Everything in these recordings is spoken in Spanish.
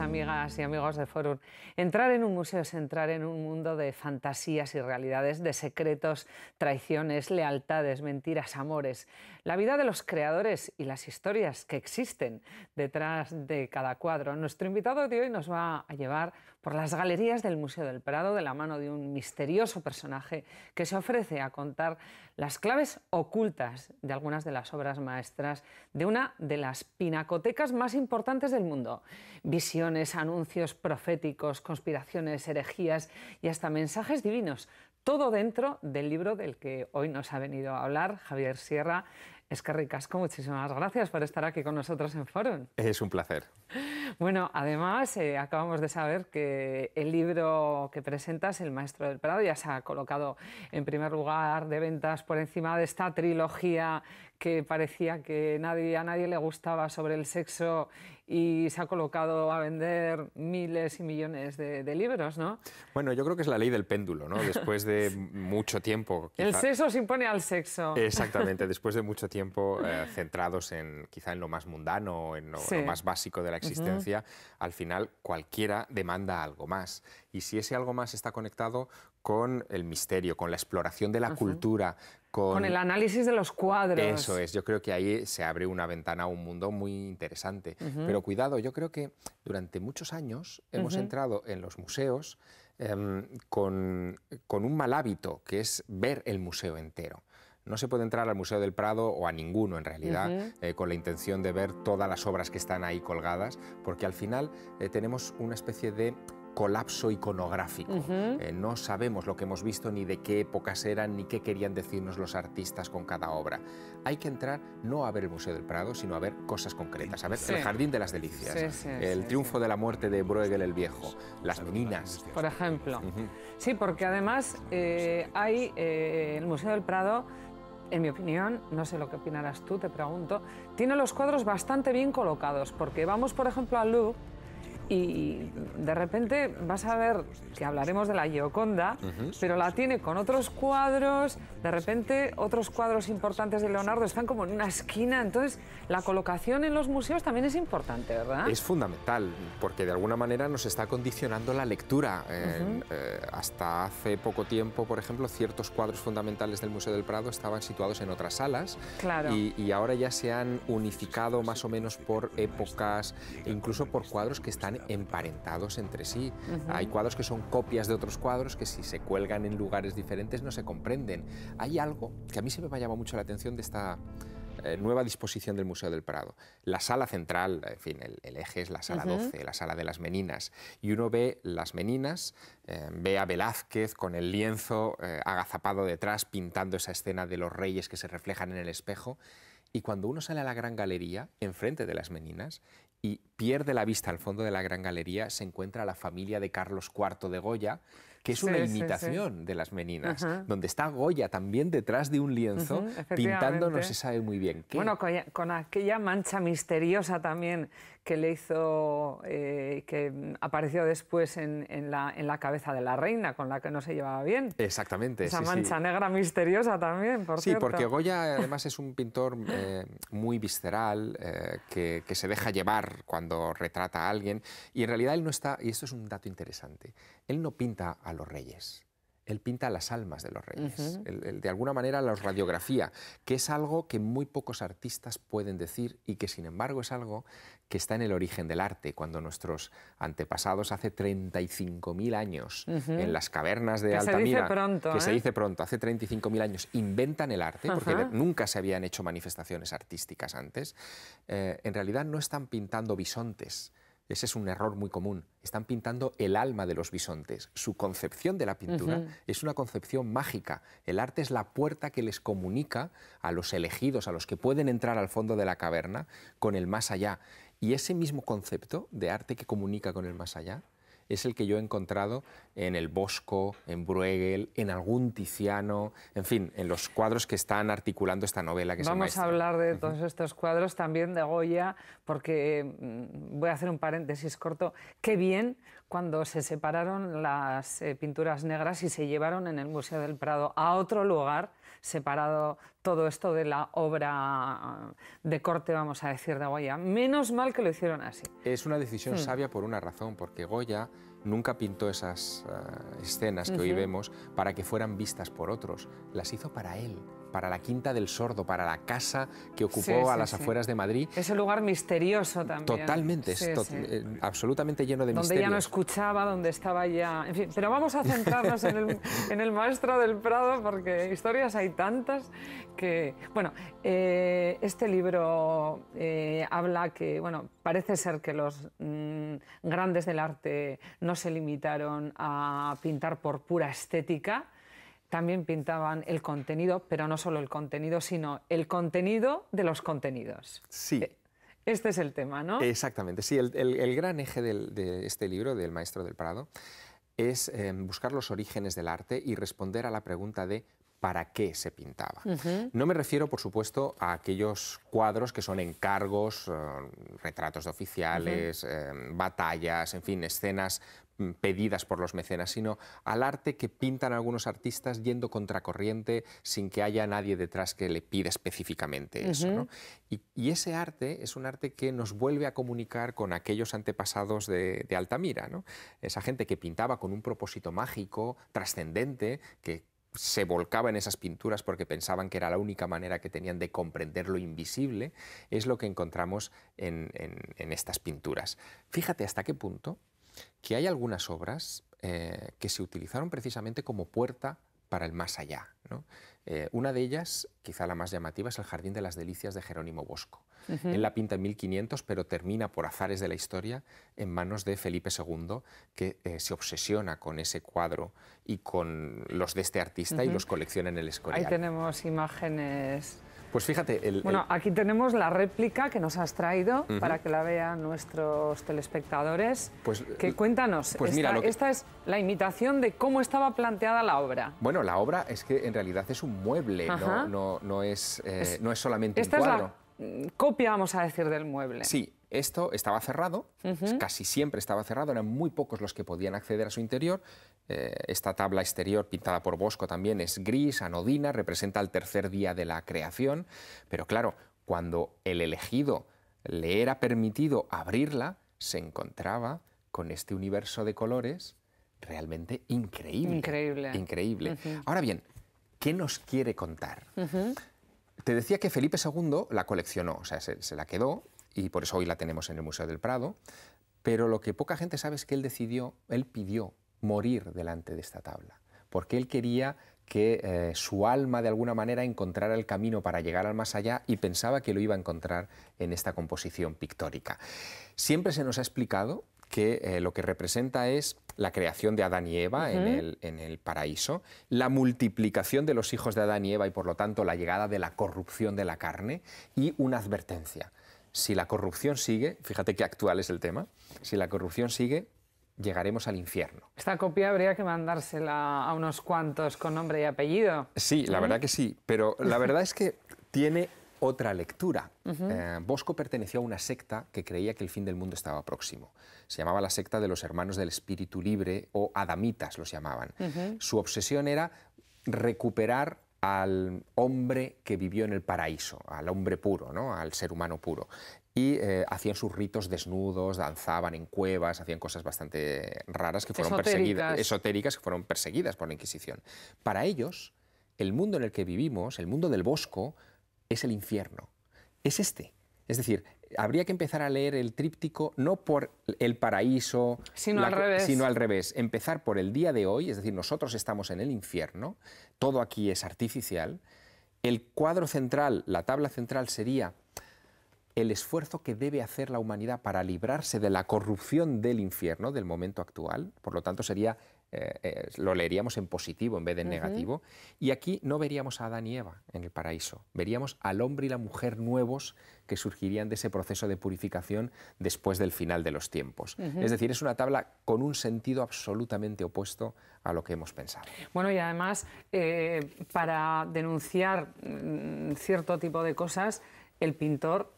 amigas y amigos de Forum. Entrar en un museo es entrar en un mundo de fantasías y realidades, de secretos, traiciones, lealtades, mentiras, amores. La vida de los creadores y las historias que existen detrás de cada cuadro. Nuestro invitado de hoy nos va a llevar por las galerías del Museo del Prado de la mano de un misterioso personaje que se ofrece a contar las claves ocultas de algunas de las obras maestras de una de las pinacotecas más importantes del mundo. Visiones, anuncios proféticos, conspiraciones, herejías y hasta mensajes divinos todo dentro del libro del que hoy nos ha venido a hablar Javier Sierra, es que ricasco, muchísimas gracias por estar aquí con nosotros en Forum. Es un placer. Bueno, además eh, acabamos de saber que el libro que presentas, El Maestro del Prado, ya se ha colocado en primer lugar de ventas por encima de esta trilogía que parecía que nadie, a nadie le gustaba sobre el sexo y se ha colocado a vender miles y millones de, libros, ¿no? Bueno, yo creo que es la ley del péndulo, ¿no? Después de mucho tiempo... El sexo se impone al sexo. Exactamente, después de mucho tiempo eh, centrados en quizá en lo más mundano, en lo más básico de la existencia, al final cualquiera demanda algo más. Y si ese algo más está conectado con el misterio, con la exploración de la cultura, con... el análisis de los cuadros. Eso es, yo creo que ahí se abre una ventana a un mundo muy interesante. Pero cuidado, yo creo que durante muchos años hemos entrado en los museos em, con un mal hábito, que es ver el museo entero no se puede entrar al Museo del Prado o a ninguno en realidad eh, con la intención de ver todas las obras que están ahí colgadas, porque al final eh, tenemos una especie de colapso iconográfico. Eh, no sabemos lo que hemos visto, ni de qué épocas eran, ni qué querían decirnos los artistas con cada obra. Hay que entrar no a ver el Museo del Prado, sino a ver cosas concretas, a ver el Jardín de las Delicias, el triunfo de la muerte de Bruegel el Viejo, las meninas. Por ejemplo. Sí, porque además hay el Museo del Prado en mi opinión, no sé lo que opinarás tú, te pregunto, tiene los cuadros bastante bien colocados, porque vamos, por ejemplo, al Louvre y de repente vas a ver que hablaremos de la Gioconda, pero la tiene con otros cuadros, de repente otros cuadros importantes de Leonardo están como en una esquina, entonces la colocación en los museos también es importante, ¿verdad? Es fundamental, porque de alguna manera nos está condicionando la lectura. Eh, hasta hace poco tiempo, por ejemplo, ciertos cuadros fundamentales del Museo del Prado estaban situados en otras salas claro. y, y ahora ya se han unificado más o menos por épocas, e incluso por cuadros que están emparentados entre sí. Hay cuadros que son copias de otros cuadros que si se cuelgan en lugares diferentes no se comprenden. Hay algo que a mí se me ha llamado mucho la atención de esta eh, nueva disposición del Museo del Prado. La sala central, en fin, el, eje es la sala 12, la sala de las meninas. Y uno ve las meninas, eh, ve a Velázquez con el lienzo eh, agazapado detrás, pintando esa escena de los reyes que se reflejan en el espejo. Y cuando uno sale a la gran galería, enfrente de las meninas, y pierde la vista al fondo de la Gran Galería, se encuentra la familia de Carlos IV de Goya, que es una imitación de las meninas, donde está Goya también detrás de un lienzo, pintando no se sabe muy bien qué. Bueno, con aquella mancha misteriosa también que le hizo, eh, que apareció después en, la, en, la, cabeza de la reina, con la que no se llevaba bien. Exactamente. Esa mancha negra misteriosa también, por Sí, porque Goya además es un pintor eh, muy visceral, eh, que, que, se deja llevar cuando retrata a alguien, y en realidad él no está, y esto es un dato interesante, él no pinta a los reyes él pinta las almas de los reyes, de alguna manera los radiografía, que es algo que muy pocos artistas pueden decir y que sin embargo es algo que está en el origen del arte, cuando nuestros antepasados hace 35.000 años en las cavernas de que Altamira, pronto, que se ¿eh? dice pronto, hace 35.000 años inventan el arte, porque nunca se habían hecho manifestaciones artísticas antes, eh, en realidad no están pintando bisontes, ese es un error muy común. Están pintando el alma de los bisontes. Su concepción de la pintura es una concepción mágica. El arte es la puerta que les comunica a los elegidos, a los que pueden entrar al fondo de la caverna, con el más allá. Y ese mismo concepto de arte que comunica con el más allá es el que yo he encontrado en el Bosco, en Bruegel, en algún Tiziano, en fin, en los cuadros que están articulando esta novela que Vamos a hablar de todos estos cuadros, también de Goya, porque mm, voy a hacer un paréntesis corto. Qué bien cuando se separaron las eh, pinturas negras y se llevaron en el Museo del Prado a otro lugar separado todo esto de la obra de corte, vamos a decir, de Goya. Menos mal que lo hicieron así. Es una decisión hmm. sabia por una razón, porque Goya nunca pintó esas eh, escenas que hoy vemos para que fueran vistas por otros, las hizo para él para la Quinta del Sordo, para la casa que ocupó a las afueras de Madrid. Es un lugar misterioso también. Totalmente, eh, absolutamente lleno de misterio. Donde ya no escuchaba, donde estaba ya... En fin, pero vamos a centrarnos en, el, maestro del Prado, porque historias hay tantas que... Bueno, eh, este libro eh, habla que, bueno, parece ser que los mm, grandes del arte no se limitaron a pintar por pura estética, también pintaban el contenido, pero no solo el contenido, sino el contenido de los contenidos. Sí. Eh, este es el tema, ¿no? Exactamente, sí. El, gran eje de este libro, del Maestro del Prado, es eh, buscar los orígenes del arte y responder a la pregunta de para qué se pintaba. No me refiero, por supuesto, a aquellos cuadros que son encargos, eh, retratos de oficiales, batallas, en fin, escenas Mm, pedidas por los mecenas, sino al arte que pintan algunos artistas yendo contracorriente sin que haya nadie detrás que le pida específicamente eso. Y, ese arte es un arte que nos vuelve a comunicar con aquellos antepasados de, Altamira, esa gente que pintaba con un propósito mágico, trascendente, que se volcaba en esas pinturas porque pensaban que era la única manera que tenían de comprender lo invisible, es lo que encontramos en estas pinturas. Fíjate hasta qué punto que hay algunas obras eh, que se utilizaron precisamente como puerta para el más allá. Eh, una de ellas, quizá la más llamativa, es el Jardín de las Delicias de Jerónimo Bosco. Él la pinta en 1500, pero termina por azares de la historia en manos de Felipe II, que eh, se obsesiona con ese cuadro y con los de este artista y los colecciona en el Escorial. Ahí tenemos imágenes pues fíjate, el, Bueno, aquí tenemos la réplica que nos has traído para que la vean nuestros telespectadores. Pues, que cuéntanos, pues esta, mira, esta es la imitación de cómo estaba planteada la obra. Bueno, la obra es que en realidad es un mueble, no, no, eh, es, no es solamente un cuadro. Es copia, vamos a decir, del mueble. Sí, esto estaba cerrado, pues casi siempre estaba cerrado, eran muy pocos los que podían acceder a su interior. Eh, esta tabla exterior, pintada por Bosco también, es gris, anodina, representa el tercer día de la creación, pero claro, cuando el elegido le era permitido abrirla, se encontraba con este universo de colores realmente increíble. Increíble. Increíble. Ahora bien, ¿qué nos quiere contar? Te decía que Felipe II la coleccionó, o sea, se la quedó y por eso hoy la tenemos en el Museo del Prado. Pero lo que poca gente sabe es que él decidió, él pidió morir delante de esta tabla, porque él quería que eh, su alma de alguna manera encontrara el camino para llegar al más allá y pensaba que lo iba a encontrar en esta composición pictórica. Siempre se nos ha explicado que eh, lo que representa es la creación de Adán y Eva en, el, en, el, paraíso, la multiplicación de los hijos de Adán y Eva y por lo tanto la llegada de la corrupción de la carne y una advertencia si la corrupción sigue, fíjate qué actual es el tema, si la corrupción sigue, llegaremos al infierno. Esta copia habría que mandársela a unos cuantos con nombre y apellido. Sí, la verdad que sí, pero la verdad es que tiene otra lectura. Eh, Bosco perteneció a una secta que creía que el fin del mundo estaba próximo. Se llamaba la secta de los hermanos del espíritu libre o adamitas los llamaban. Su obsesión era recuperar al hombre que vivió en el paraíso, al hombre puro, ¿no? al ser humano puro. Y eh, hacían sus ritos desnudos, danzaban en cuevas, hacían cosas bastante raras que fueron esotéricas. esotéricas que fueron perseguidas por la Inquisición. Para ellos, el mundo en el que vivimos, el mundo del bosco, es el infierno. Es este. Es decir, habría que empezar a leer el tríptico no por el paraíso, sino, al revés. Empezar por el día de hoy, es decir, nosotros estamos en el infierno, todo aquí es artificial. El cuadro central, la tabla central sería el esfuerzo que debe hacer la humanidad para librarse de la corrupción del infierno, del momento actual. Por lo tanto, sería eh, eh, lo leeríamos en positivo en vez de en negativo. Y aquí no veríamos a Adán y Eva en el paraíso, veríamos al hombre y la mujer nuevos que surgirían de ese proceso de purificación después del final de los tiempos. Es decir, es una tabla con un sentido absolutamente opuesto a lo que hemos pensado. Bueno, y además, eh, para denunciar mm, cierto tipo de cosas, el pintor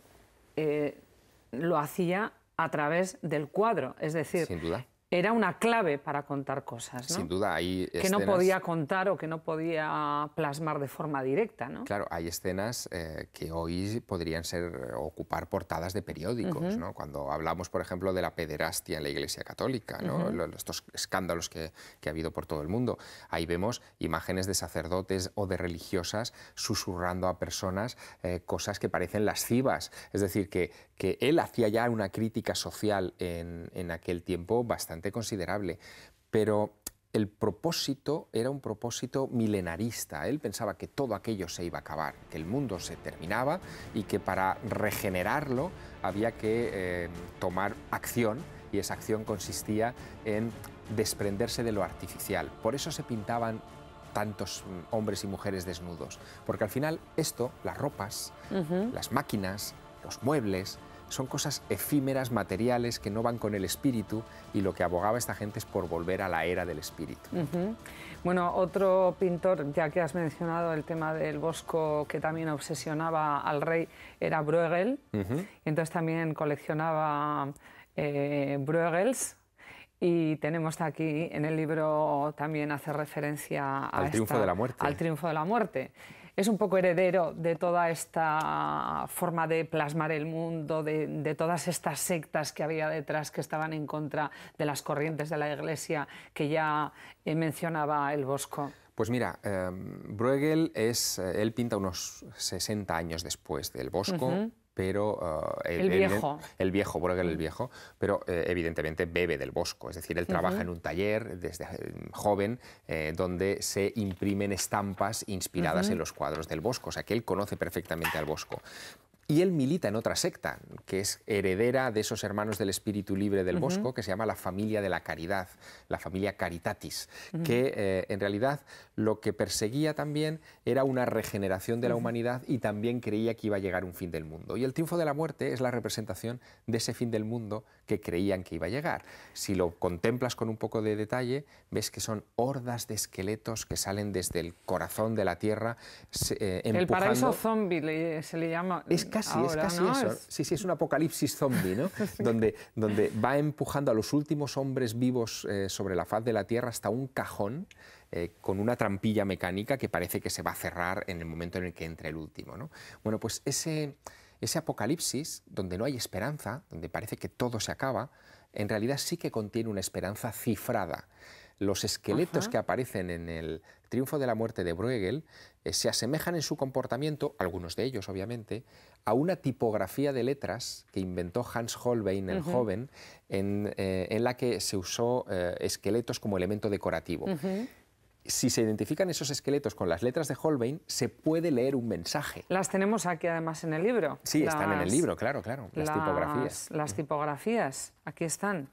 lo hacía a través del cuadro. Es decir, Sin duda era una clave para contar cosas, ¿no? Sin duda, hay Que no podía contar o que no podía plasmar de forma directa, ¿no? Claro, hay escenas eh, que hoy podrían ser ocupar portadas de periódicos, ¿no? Cuando hablamos, por ejemplo, de la pederastia en la Iglesia Católica, ¿no? Estos escándalos que, ha habido por todo el mundo. Ahí vemos imágenes de sacerdotes o de religiosas susurrando a personas eh, cosas que parecen lascivas. Es decir, que, que él hacía ya una crítica social en aquel tiempo bastante considerable, pero el propósito era un propósito milenarista. Él pensaba que todo aquello se iba a acabar, que el mundo se terminaba y que para regenerarlo había que eh, tomar acción y esa acción consistía en desprenderse de lo artificial. Por eso se pintaban tantos hombres y mujeres desnudos, porque al final esto, las ropas, las máquinas, los muebles, son cosas efímeras, materiales, que no van con el espíritu y lo que abogaba esta gente es por volver a la era del espíritu. Bueno, otro pintor, ya que has mencionado el tema del Bosco, que también obsesionaba al rey, era Bruegel. Entonces también coleccionaba eh, Bruegels. Y tenemos aquí en el libro también hace referencia Al triunfo de la muerte es un poco heredero de toda esta forma de plasmar el mundo, de, todas estas sectas que había detrás que estaban en contra de las corrientes de la Iglesia que ya eh, mencionaba el Bosco. Pues mira, em, Bruegel es, eh, él pinta unos 60 años después del Bosco, pero ah, e-, el, viejo, el, viejo, el mm. viejo, pero eh, evidentemente bebe del Bosco, es decir, él trabaja en un taller desde eh, joven eh, donde se imprimen estampas inspiradas en los cuadros del Bosco, o sea que él conoce perfectamente al Bosco y él milita en otra secta, que es heredera de esos hermanos del espíritu libre del Bosco, que se llama la familia de la caridad, la familia Caritatis, que eh, en realidad lo que perseguía también era una regeneración de la humanidad y también creía que iba a llegar un fin del mundo. Y el triunfo de la muerte es la representación de ese fin del mundo que creían que iba a llegar. Si lo contemplas con un poco de detalle, ves que son hordas de esqueletos que salen desde el corazón de la Tierra. empujando. Eh, el paraíso zombie se le llama casi, es casi eso. Sí, sí, es un apocalipsis zombie, ¿no? donde, donde va empujando a los últimos hombres vivos eh, sobre la faz de la Tierra hasta un cajón eh, con una trampilla mecánica que parece que se va a cerrar en el momento en el que entre el último. ¿no? Bueno, pues ese, ese apocalipsis, donde no hay esperanza, donde parece que todo se acaba, en realidad sí que contiene una esperanza cifrada. Los esqueletos que aparecen en el Triunfo de la Muerte de Bruegel eh, se asemejan en su comportamiento, algunos de ellos obviamente, a una tipografía de letras que inventó Hans Holbein el joven, eh, en, la que se usó eh, esqueletos como elemento decorativo. si se identifican esos esqueletos con las letras de Holbein, se puede leer un mensaje. Las tenemos aquí además en el libro. Sí, están en el libro, claro, claro. Las, tipografías. Las mm. tipografías, aquí están.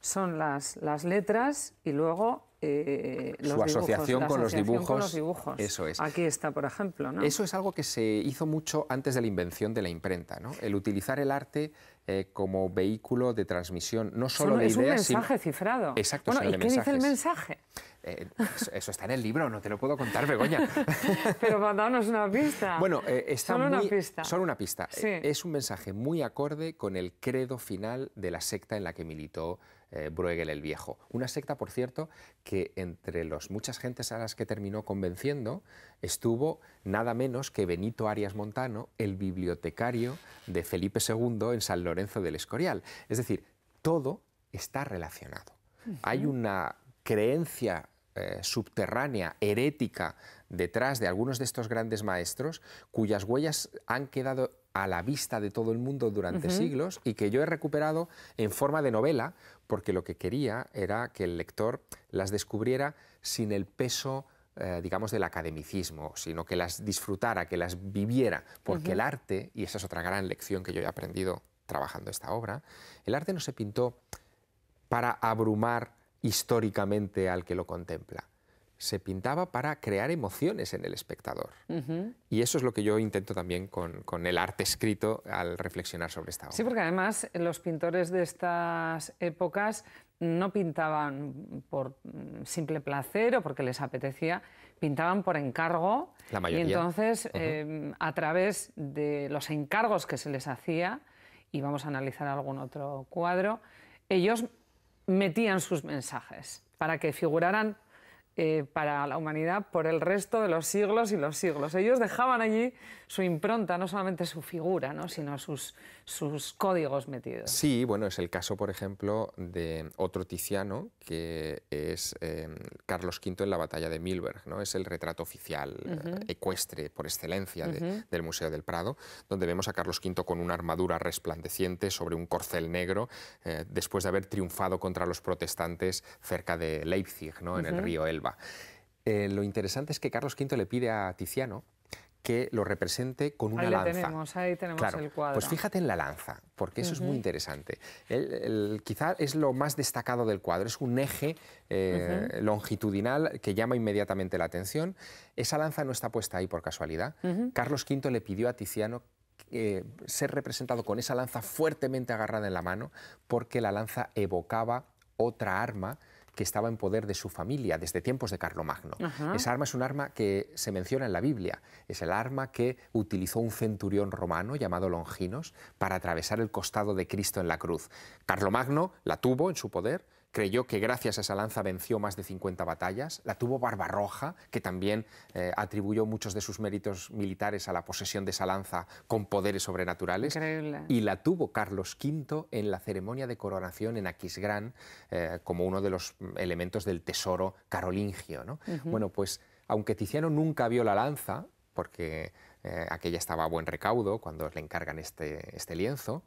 Son las, las letras y luego eh, su asociación, con, los dibujos, Eso es. Aquí está, por ejemplo. Eso es algo que se hizo mucho antes de la invención de la imprenta, ¿no? El utilizar el arte eh, como vehículo de transmisión, no solo de ideas. Es un mensaje cifrado. Exacto. Bueno, ¿y qué dice el mensaje? Eh, eso está en el libro, no te lo puedo contar, Begoña. Pero darnos una pista. Bueno, está solo una pista. Solo una pista. es un mensaje muy acorde con el credo final de la secta en la que militó eh, Bruegel el Viejo. Una secta, por cierto, que entre las muchas gentes a las que terminó convenciendo estuvo nada menos que Benito Arias Montano, el bibliotecario de Felipe II en San Lorenzo del Escorial. Es decir, todo está relacionado. Hay una creencia eh, subterránea, herética, detrás de algunos de estos grandes maestros, cuyas huellas han quedado a la vista de todo el mundo durante siglos y que yo he recuperado en forma de novela, porque lo que quería era que el lector las descubriera sin el peso eh, digamos, del academicismo, sino que las disfrutara, que las viviera, porque el arte, y esa es otra gran lección que yo he aprendido trabajando esta obra, el arte no se pintó para abrumar históricamente al que lo contempla, se pintaba para crear emociones en el espectador. Y eso es lo que yo intento también con, el arte escrito al reflexionar sobre esta obra. Sí, porque además los pintores de estas épocas no pintaban por mm, simple placer o porque les apetecía, pintaban por encargo. La mayoría. Y entonces, em, a través de los encargos que se les hacía, y vamos a analizar algún otro cuadro, ellos metían sus mensajes para que figuraran eh, para la humanidad por el resto de los siglos y los siglos. Ellos dejaban allí su impronta, no solamente su figura, sino sus, sus códigos metidos. Sí, bueno, es el caso, por ejemplo, de otro Tiziano, que es em, Carlos V en la batalla de Milberg, ¿no? es el retrato oficial eh, ecuestre por excelencia del Museo del Prado, donde vemos a Carlos V con una armadura resplandeciente sobre un corcel negro, eh, después de haber triunfado contra los protestantes cerca de Leipzig, ¿no? en el río Elba. Eh, lo interesante es que Carlos V le pide a Tiziano que lo represente con una lanza. ahí tenemos el pues cuadro. Pues fíjate en la lanza, porque eso es muy interesante. quizá es lo más destacado del cuadro, es un eje eh, longitudinal que llama inmediatamente la atención. Esa lanza no está puesta ahí por casualidad. Carlos V le pidió a Tiziano eh, ser representado con esa lanza fuertemente agarrada en la mano, porque la lanza evocaba otra arma que estaba en poder de su familia desde tiempos de Carlomagno. Esa arma es un arma que se menciona en la Biblia. Es el arma que utilizó un centurión romano llamado Longinos para atravesar el costado de Cristo en la cruz. Carlomagno la tuvo en su poder creyó que gracias a esa lanza venció más de 50 batallas. La tuvo Barbarroja, que también eh, atribuyó muchos de sus méritos militares a la posesión de esa lanza con poderes sobrenaturales. Y la tuvo Carlos V en la ceremonia de coronación en Aquisgrán eh, como uno de los mm, elementos del tesoro carolingio. ¿no? Bueno, pues aunque Tiziano nunca vio la lanza, porque eh, aquella estaba a buen recaudo cuando le encargan este, este lienzo,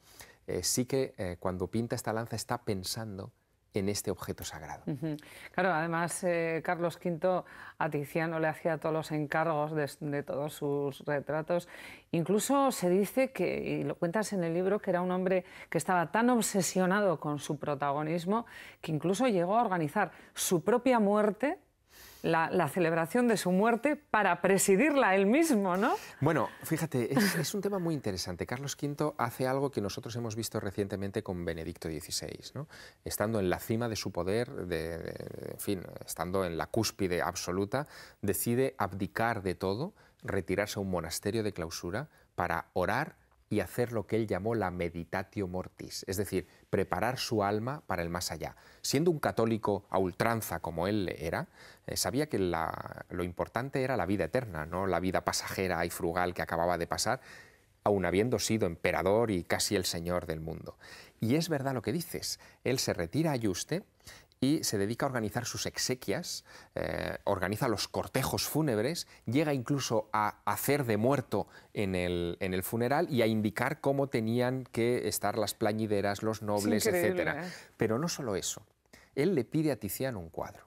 sí que cuando pinta esta lanza está pensando en este objeto sagrado. Claro, además eh, Carlos V a Tiziano le hacía todos los encargos de, todos sus retratos. Incluso se dice que, y lo cuentas en el libro, que era un hombre que estaba tan obsesionado con su protagonismo que incluso llegó a organizar su propia muerte la, celebración de su muerte para presidirla él mismo, ¿no? Bueno, fíjate, es, un tema muy interesante. Carlos V hace algo que nosotros hemos visto recientemente con Benedicto XVI, ¿no? Estando en la cima de su poder, en fin, estando en la cúspide absoluta, decide abdicar de todo, retirarse a un monasterio de clausura para orar y hacer lo que él llamó la meditatio mortis, es decir, preparar su alma para el más allá. Siendo un católico a ultranza como él era, eh, sabía que lo importante era la vida eterna, no la vida pasajera y frugal que acababa de pasar, aun habiendo sido emperador y casi el señor del mundo. Y es verdad lo que dices, él se retira a Juste y se dedica a organizar sus exequias, eh, organiza los cortejos fúnebres, llega incluso a hacer de muerto en el, en el funeral y a indicar cómo tenían que estar las plañideras, los nobles, etc. Pero no solo eso, él le pide a Tiziano un cuadro,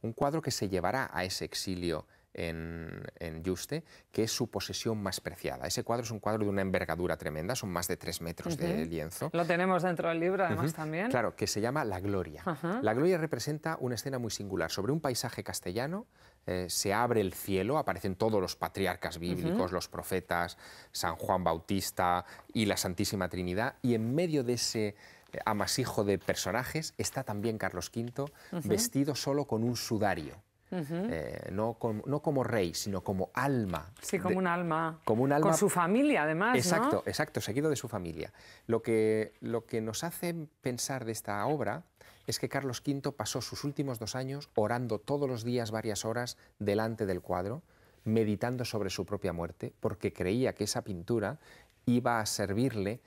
un cuadro que se llevará a ese exilio en, en Juste, que es su posesión más preciada. Ese cuadro es un cuadro de una envergadura tremenda, son más de tres metros de lienzo. Lo tenemos dentro del libro, además, también. Claro, que se llama La Gloria. La Gloria representa una escena muy singular. Sobre un paisaje castellano eh, se abre el cielo, aparecen todos los patriarcas bíblicos, los profetas, San Juan Bautista y la Santísima Trinidad, y en medio de ese eh, amasijo de personajes, está también Carlos V, vestido solo con un sudario. Eh, no, como rey, sino como alma. Sí, como un alma. Como un alma. Con su familia, además. Exacto, exacto, seguido de su familia. Lo que, lo que nos hace pensar de esta obra es que Carlos V pasó sus últimos dos años orando todos los días varias horas delante del cuadro, meditando sobre su propia muerte, porque creía que esa pintura iba a servirle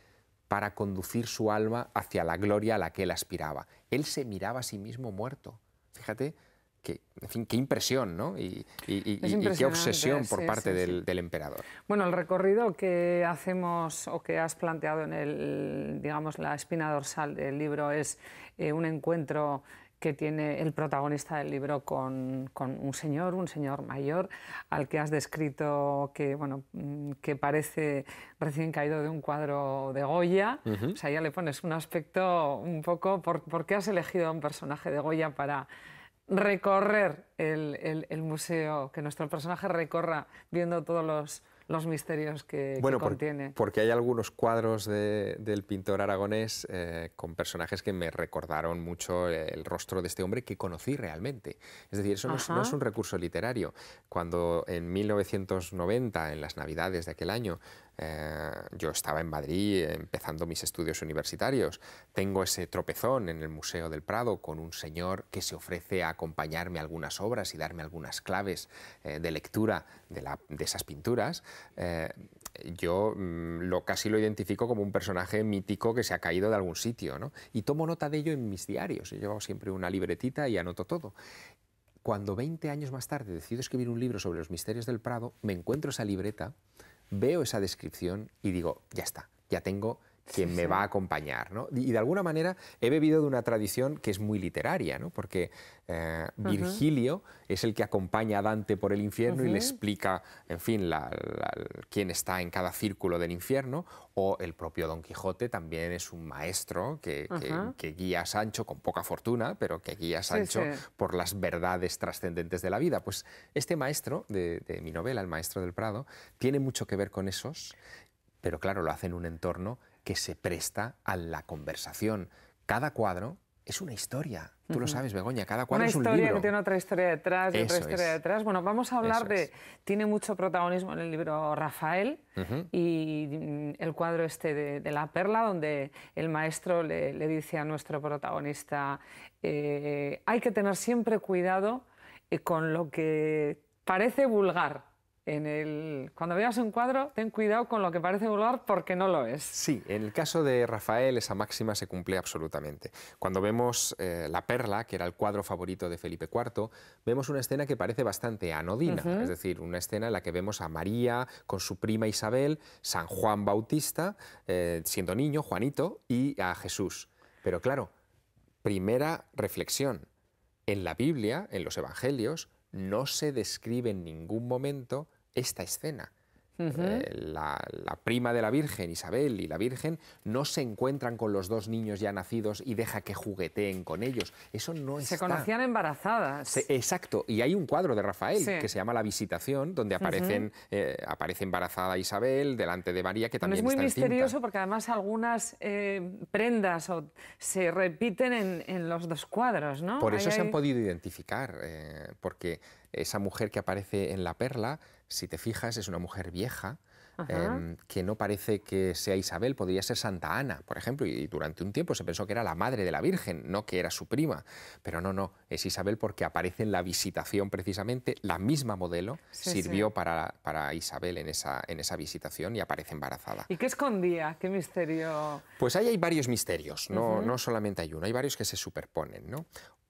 para conducir su alma hacia la gloria a la que él aspiraba. Él se miraba a sí mismo muerto. Fíjate Qué, en fin, qué impresión, Y, qué obsesión por parte del, emperador. Bueno, el recorrido que hacemos o que has planteado en el, digamos, la espina dorsal del libro es eh, un encuentro que tiene el protagonista del libro con, un señor, un señor mayor, al que has descrito que, bueno, mm, que parece recién caído de un cuadro de Goya. O sea, ya le pones un aspecto un poco... ¿Por, por qué has elegido a un personaje de Goya para recorrer el, museo, que nuestro personaje recorra viendo todos los, misterios que, bueno, contiene. porque hay algunos cuadros del pintor aragonés eh, con personajes que me recordaron mucho el rostro de este hombre que conocí realmente. Es decir, eso no es, un recurso literario. Cuando en 1990, en las Navidades de aquel año, eh, yo estaba en Madrid eh, empezando mis estudios universitarios. Tengo ese tropezón en el Museo del Prado con un señor que se ofrece a acompañarme a algunas obras y darme algunas claves eh, de lectura de, esas pinturas. yo mm, lo, casi lo identifico como un personaje mítico que se ha caído de algún sitio. Y tomo nota de ello en mis diarios. Yo llevo siempre una libretita y anoto todo. Cuando 20 años más tarde decido escribir un libro sobre los misterios del Prado, me encuentro esa libreta veo esa descripción y digo, ya está, ya tengo quien me va a acompañar. Y de alguna manera he bebido de una tradición que es muy literaria, porque eh, Virgilio es el que acompaña a Dante por el infierno y le explica, en fin, quién está en cada círculo del infierno, o el propio Don Quijote también es un maestro que, guía a Sancho con poca fortuna, pero que guía a Sancho por las verdades trascendentes de la vida. Pues este maestro de, de mi novela, El Maestro del Prado, tiene mucho que ver con esos, pero claro, lo hace en un entorno que se presta a la conversación. Cada cuadro es una historia. Tú lo sabes, Begoña, cada cuadro es un libro. Una historia tiene otra historia detrás otra historia detrás. Bueno, vamos a hablar de... Tiene mucho protagonismo en el libro Rafael y mm, el cuadro este de, La Perla, donde el maestro le, dice a nuestro protagonista, eh, hay que tener siempre cuidado eh, con lo que parece vulgar el, cuando veas un cuadro, ten cuidado con lo que parece vulgar porque no lo es. Sí, en el caso de Rafael esa máxima se cumple absolutamente. Cuando vemos eh, La Perla, que era el cuadro favorito de Felipe IV, vemos una escena que parece bastante anodina, es decir, una escena en la que vemos a María con su prima Isabel, San Juan Bautista, eh, siendo niño, Juanito, y a Jesús. Pero claro, primera reflexión, en la Biblia, en los Evangelios, no se describe en ningún momento esta escena. Eh, la, prima de la Virgen, Isabel, y la Virgen no se encuentran con los dos niños ya nacidos y deja que jugueteen con ellos. Eso no Se conocían embarazadas. exacto. Y hay un cuadro de Rafael que se llama La Visitación, donde aparecen, eh, aparece embarazada Isabel delante de María, que también Es muy misterioso porque además algunas eh, prendas o, se repiten en, los dos cuadros, ¿no? Por eso se han podido identificar, porque esa mujer que aparece en La Perla si te fijas, es una mujer vieja, em, que no parece que sea Isabel, podría ser Santa Ana, por ejemplo, y durante un tiempo se pensó que era la madre de la Virgen, no que era su prima, pero no, no, es Isabel porque aparece en la visitación precisamente, la misma modelo sirvió Para, para Isabel en esa, en esa visitación y aparece embarazada. ¿Y qué escondía? ¿Qué misterio? Pues ahí hay varios misterios, no, solamente hay uno, hay varios que se superponen. ¿no?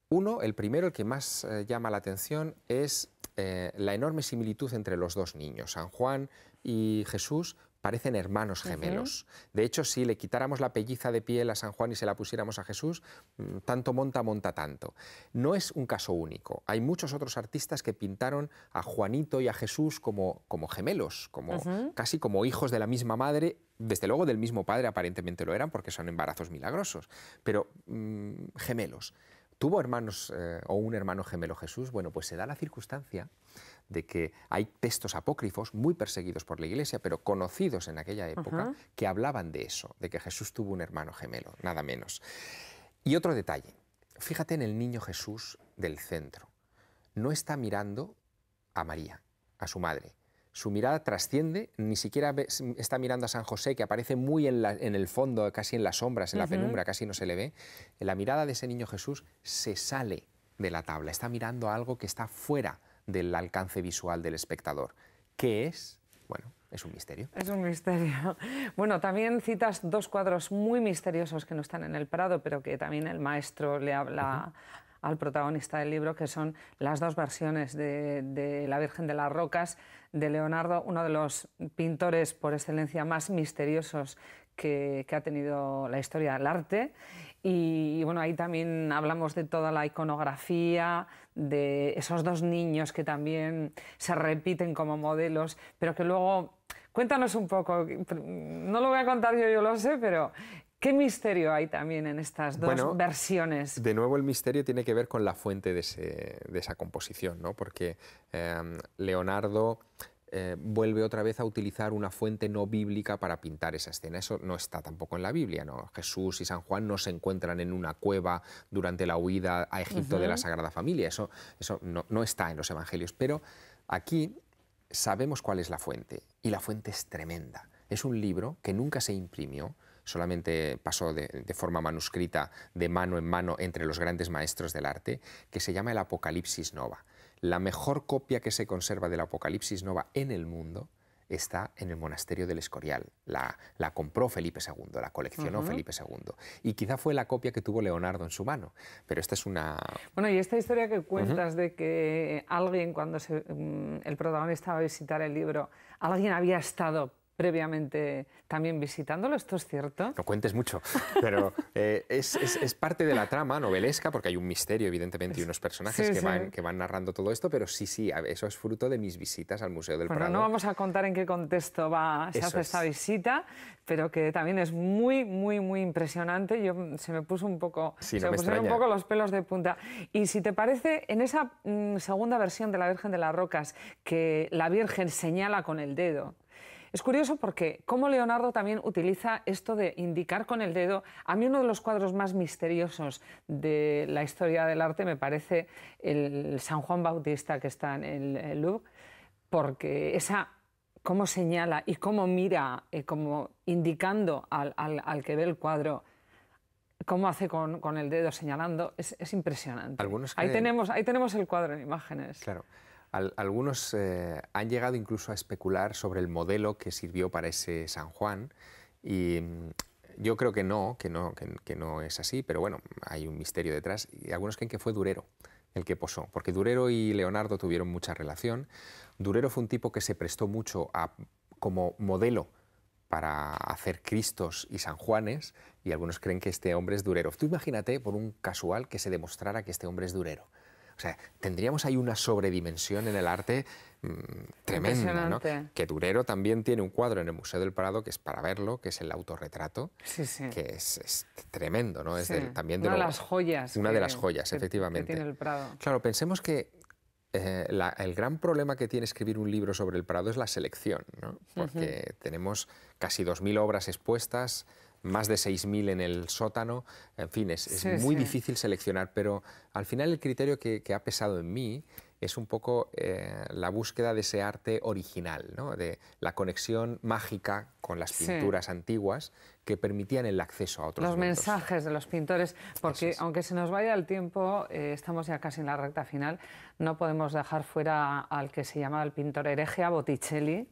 Uno, el primero, el que más eh, llama la atención, es eh, la enorme similitud entre los dos niños. San Juan y Jesús parecen hermanos gemelos. De hecho, si le quitáramos la pelliza de piel a San Juan y se la pusiéramos a Jesús, mm, tanto monta, monta tanto. No es un caso único. Hay muchos otros artistas que pintaron a Juanito y a Jesús como, como gemelos, como, casi como hijos de la misma madre. Desde luego del mismo padre aparentemente lo eran porque son embarazos milagrosos, pero mm, gemelos tuvo hermanos eh, o un hermano gemelo Jesús, bueno, pues se da la circunstancia de que hay textos apócrifos muy perseguidos por la Iglesia, pero conocidos en aquella época, que hablaban de eso, de que Jesús tuvo un hermano gemelo, nada menos. Y otro detalle, fíjate en el niño Jesús del centro. No está mirando a María, a su madre, su mirada trasciende, ni siquiera está mirando a San José, que aparece muy en, el fondo, casi en las sombras, en la penumbra, casi no se le ve. La mirada de ese niño Jesús se sale de la tabla, está mirando algo que está fuera del alcance visual del espectador. ¿Qué es? Bueno, es un misterio. Es un misterio. Bueno, también citas dos cuadros muy misteriosos que no están en el Prado, pero que también el maestro le habla al protagonista del libro, que son las dos versiones de, La Virgen de las Rocas de Leonardo, uno de los pintores por excelencia más misteriosos que, ha tenido la historia del arte. y, bueno, ahí también hablamos de toda la iconografía, de esos dos niños que también se repiten como modelos, pero que luego... Cuéntanos un poco, no lo voy a contar yo, yo lo sé, pero ¿Qué misterio hay también en estas dos versiones? De nuevo, el misterio tiene que ver con la fuente de, esa composición, ¿no? porque em, Leonardo eh, vuelve otra vez a utilizar una fuente no bíblica para pintar esa escena. Eso no está tampoco en la Biblia. ¿no? Jesús y San Juan no se encuentran en una cueva durante la huida a Egipto de la Sagrada Familia. Eso, no está en los Evangelios. Pero aquí sabemos cuál es la fuente y la fuente es tremenda. Es un libro que nunca se imprimió, solamente pasó de, forma manuscrita, de mano en mano, entre los grandes maestros del arte, que se llama el Apocalipsis Nova. La mejor copia que se conserva del Apocalipsis Nova en el mundo está en el monasterio del Escorial. La, compró Felipe II, la coleccionó Felipe II. Y quizá fue la copia que tuvo Leonardo en su mano. Pero esta es una... Bueno, y esta historia que cuentas de que alguien, cuando mm, el protagonista va a visitar el libro, alguien había estado previamente también visitándolo, ¿esto es cierto? No cuentes mucho, pero eh, es, parte de la trama novelesca, porque hay un misterio, evidentemente, y unos personajes que, Van, que van narrando todo esto, pero sí, sí, eso es fruto de mis visitas al Museo del bueno, Prado. No vamos a contar en qué contexto va, se hace esta visita, pero que también es muy, muy, muy impresionante. Yo, mm, se me puso un poco, pusieron un poco los pelos de punta. Y si te parece, en esa mm, segunda versión de la Virgen de las Rocas, que la Virgen señala con el dedo, es curioso porque cómo Leonardo también utiliza esto de indicar con el dedo. A mí uno de los cuadros más misteriosos de la historia del arte me parece el San Juan Bautista que está en el Louvre, porque esa cómo señala y cómo mira, eh, como indicando al, que ve el cuadro, cómo hace con, el dedo señalando, es, impresionante. ahí, tenemos, ahí tenemos el cuadro en imágenes. Claro algunos eh, han llegado incluso a especular sobre el modelo que sirvió para ese San Juan y mm, yo creo que no, que no, que, no es así, pero bueno, hay un misterio detrás y algunos creen que fue Durero el que posó, porque Durero y Leonardo tuvieron mucha relación. Durero fue un tipo que se prestó mucho como modelo para hacer Cristos y San Juanes, y algunos creen que este hombre es Durero. Tú imagínate por un casual que se demostrara que este hombre es Durero. O sea, tendríamos ahí una sobredimensión en el arte mm, tremenda, ¿no? Que Durero también tiene un cuadro en el Museo del Prado que es para verlo, que es el autorretrato, sí, sí. que es, tremendo, ¿no? también de una de las joyas. Una de las joyas, efectivamente. tiene el Prado. Claro, pensemos que eh, el gran problema que tiene escribir un libro sobre el Prado es la selección, ¿no? porque tenemos casi 2.000 obras expuestas, más de 6.000 en el sótano. En fin, es, muy difícil seleccionar, pero al final el criterio que, ha pesado en mí es un poco eh, la búsqueda de ese arte original, de la conexión mágica con las pinturas antiguas que permitían el acceso a otros. Los mensajes de los pintores, porque aunque se nos vaya el tiempo, eh, estamos ya casi en la recta final, no podemos dejar fuera al que se llama el pintor hereje, a Botticelli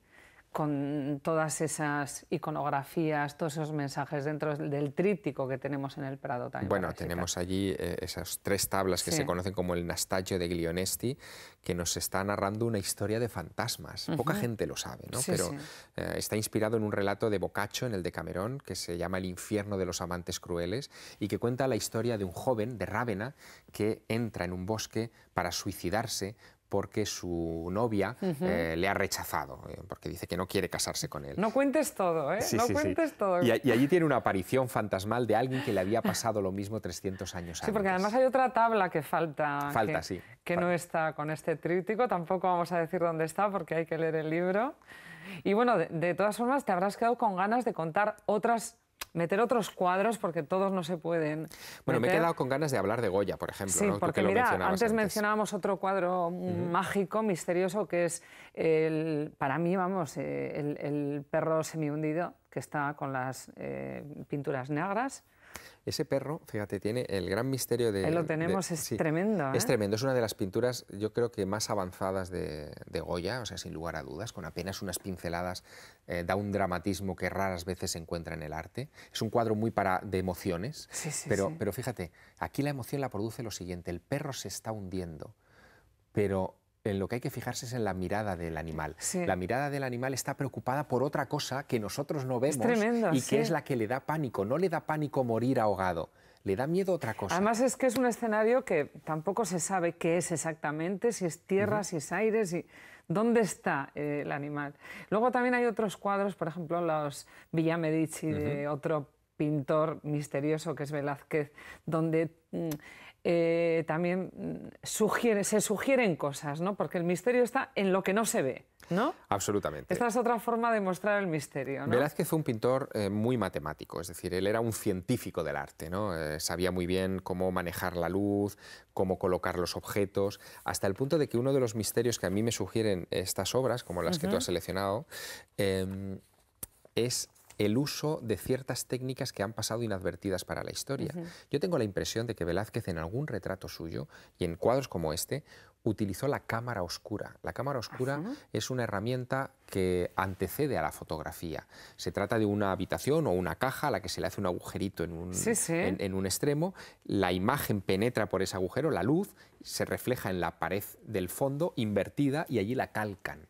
con todas esas iconografías, todos esos mensajes dentro del tríptico que tenemos en el Prado también. Bueno, tenemos allí eh, esas tres tablas que se conocen como el Nastagio de Glionesti, que nos está narrando una historia de fantasmas. Poca gente lo sabe, ¿no? Pero eh, está inspirado en un relato de Boccaccio, en el de Camerón, que se llama El infierno de los amantes crueles, y que cuenta la historia de un joven de Rávena que entra en un bosque para suicidarse porque su novia eh, le ha rechazado, eh, porque dice que no quiere casarse con él. No cuentes todo, ¿eh? no cuentes todo. Y, allí tiene una aparición fantasmal de alguien que le había pasado lo mismo 300 años antes. Sí, porque además hay otra tabla que falta. Falta, que, sí. Que no está con este tríptico, tampoco vamos a decir dónde está porque hay que leer el libro. Y bueno, de, de todas formas, te habrás quedado con ganas de contar otras meter otros cuadros porque todos no se pueden. Bueno, me he quedado con ganas de hablar de Goya, por ejemplo. Sí, porque mira, antes, mencionábamos otro cuadro mágico, misterioso, que es el, para mí, vamos, eh, el, perro semihundido que está con las eh, pinturas negras ese perro, fíjate, tiene el gran misterio de... lo tenemos, es tremendo. ¿eh? Es tremendo, es una de las pinturas, yo creo que más avanzadas de, Goya, o sea, sin lugar a dudas, con apenas unas pinceladas, eh, da un dramatismo que raras veces se encuentra en el arte. Es un cuadro muy para, de emociones, sí, sí, pero, pero fíjate, aquí la emoción la produce lo siguiente, el perro se está hundiendo, pero en lo que hay que fijarse es en la mirada del animal. La mirada del animal está preocupada por otra cosa que nosotros no vemos y que es la que le da pánico. No le da pánico morir ahogado. Le da miedo otra cosa. Además es que es un escenario que tampoco se sabe qué es exactamente, si es tierra, si es aire, si... ¿Dónde está eh, el animal? Luego también hay otros cuadros, por ejemplo, los Villa Medici de otro pintor misterioso que es Velázquez, donde mm, eh, también mm, se sugieren cosas, ¿no? Porque el misterio está en lo que no se ve, ¿no? Absolutamente. Esta es otra forma de mostrar el misterio, ¿no? que fue un pintor eh, muy matemático, es decir, él era un científico del arte, ¿no? Eh, sabía muy bien cómo manejar la luz, cómo colocar los objetos, hasta el punto de que uno de los misterios que a mí me sugieren estas obras, como las que tú has seleccionado, em, es el uso de ciertas técnicas que han pasado inadvertidas para la historia. Yo tengo la impresión de que Velázquez en algún retrato suyo y en cuadros como este utilizó la cámara oscura. La cámara oscura es una herramienta que antecede a la fotografía. Se trata de una habitación o una caja a la que se le hace un agujerito en un extremo, la imagen penetra por ese agujero, la luz se refleja en la pared del fondo invertida y allí la calcan.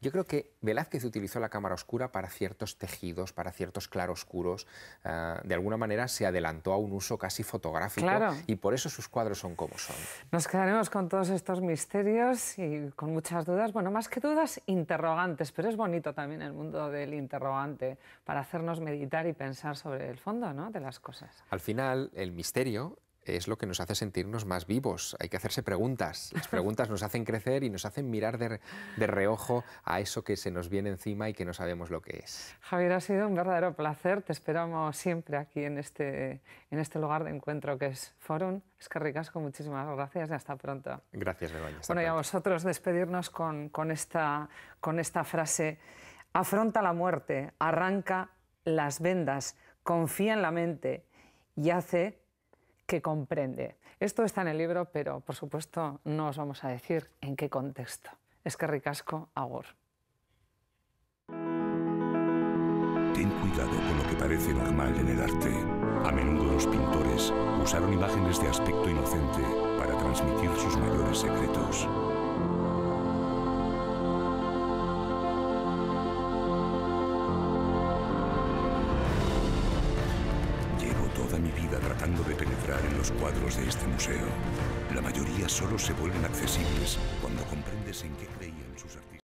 Yo creo que Velázquez utilizó la cámara oscura para ciertos tejidos, para ciertos claroscuros. Ah, de alguna manera se adelantó a un uso casi fotográfico y por eso sus cuadros son como son. Nos quedaremos con todos estos misterios y con muchas dudas, bueno, más que dudas, interrogantes, pero es bonito también el mundo del interrogante para hacernos meditar y pensar sobre el fondo de las cosas. Al final, el misterio es lo que nos hace sentirnos más vivos. Hay que hacerse preguntas. Las preguntas nos hacen crecer y nos hacen mirar de, reojo a eso que se nos viene encima y que no sabemos lo que es. Javier, ha sido un verdadero placer. Te esperamos siempre aquí en este, en este lugar de encuentro que es Forum. Es que ricasco, muchísimas gracias y hasta pronto. Gracias, Begoña. bueno, y a vosotros despedirnos esta, con esta frase. Afronta la muerte, arranca las vendas, confía en la mente y hace que comprende. Esto está en el libro, pero por supuesto no os vamos a decir en qué contexto. Es que ricasco, agor. Ten cuidado con lo que parece normal en el arte. A menudo los pintores usaron imágenes de aspecto inocente para transmitir sus mayores secretos. los cuadros de este museo. La mayoría solo se vuelven accesibles cuando comprendes en qué creían sus artistas.